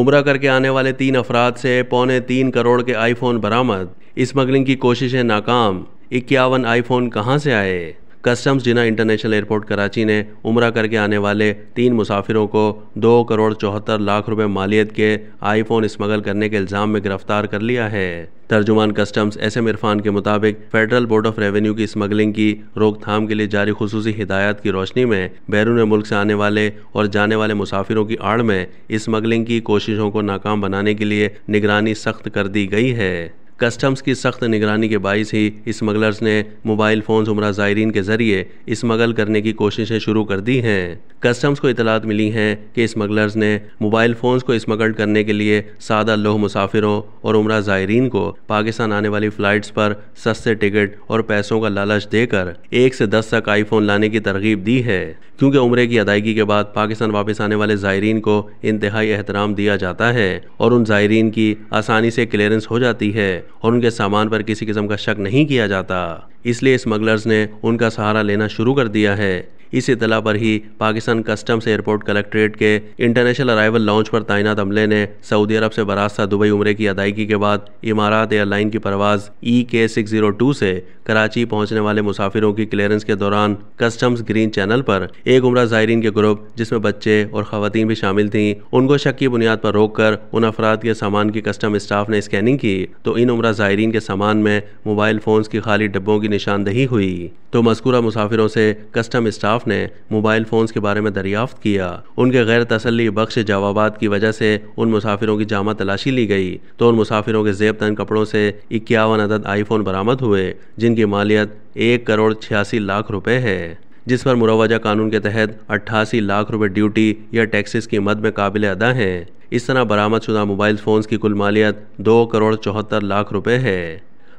उम्र करके आने वाले तीन अफराद से पौने तीन करोड़ के आईफोन बरामद स्मगलिंग की कोशिशें नाकाम इक्यावन आईफोन कहां से आए customs Jinnah international airport Karachi ने उम्र करके आने वाले तीन मुसाफिरों को दो करोड़ चौहत्तर लाख रुपए मालियत के आईफोन स्मगल करने के इल्ज़ाम में गिरफ्तार कर लिया है तर्जुमान कस्टम्स एस एम इरफान के मुताबिक फेडरल बोर्ड ऑफ रेवेन्यू की स्मगलिंग की रोकथाम के लिए जारी खसूसी हिदायत की रोशनी में बैरून मुल्क से आने वाले और जाने वाले मुसाफिरों की आड़ में स्मगलिंग की कोशिशों को नाकाम बनाने के लिए निगरानी सख्त कर दी गई है कस्टम्स की सख्त निगरानी के बायस ही स्मगलर्स ने मोबाइल फ़ोन उम्र ज़ायरीन के ज़रिए स्मगल करने की कोशिशें शुरू कर दी हैं कस्टम्स को इतलात मिली हैं कि स्मगलर्स ने मोबाइल फ़ोन्स को स्मगल करने के लिए सादा लोह मुसाफिरों और उम्र ज़ायरीन को पाकिस्तान आने वाली फ़्लाइट्स पर सस्ते टिकट और पैसों का लालच देकर एक से दस तक आईफोन लाने की तरगीब दी है क्योंकि उम्र की अदायगी के बाद पाकिस्तान वापस आने वाले ज़ायरीन को इंतहाई एहतराम दिया जाता है और उन ज़ायरीन की आसानी से क्लियरेंस हो जाती है और उनके सामान पर किसी किस्म का शक नहीं किया जाता इसलिए स्मगलर्स ने उनका सहारा लेना शुरू कर दिया है इसी इतला पर ही पाकिस्तान कस्टम्स एयरपोर्ट कलेक्ट्रेट के इंटरनेशनल अराइवल लॉन्च पर तैनात अमले ने सऊदी अरब से बरासा दुबई उम्रे की अदायगी के बाद इमारात एयरलाइन की परवाज ई के सिक्स जीरो टू से कराची पहुंचने वाले मुसाफिरों की क्लियरेंस के दौरान कस्टम्स ग्रीन चैनल पर एक उम्र जायरीन के ग्रुप जिसमें बच्चे और खातन भी शामिल थी उनको शक की बुनियाद पर रोक कर उन अफराद के सामान की कस्टम स्टाफ ने स्कैनिंग की तो इन उम्र जायरीन के सामान में मोबाइल फोन की खाली डिब्बों की निशानदही हुई तो मस्कूरा मुसाफिरों से कस्टम स्टाफ स्टाफ ने मोबाइल फ़ोन्स के बारे में दरियाफ्त किया उनके गैर तसली बख्श जवाब की वजह से उन मुसाफिरों की जामा तलाशी ली गई तो उन मुसाफिरों के जेब तन कपड़ों से इक्यावन अदद आईफोन बरामद हुए जिनकी मालियत एक करोड़ छियासी लाख रुपए है जिस पर मुरवजा कानून के तहत अट्ठासी लाख रुपए ड्यूटी या टैक्सेस की मद में काबिल अदा हैं इस तरह बरामद शुदा मोबाइल फ़ोन्स की कुल मालियत दो करोड़ चौहत्तर लाख रुपए है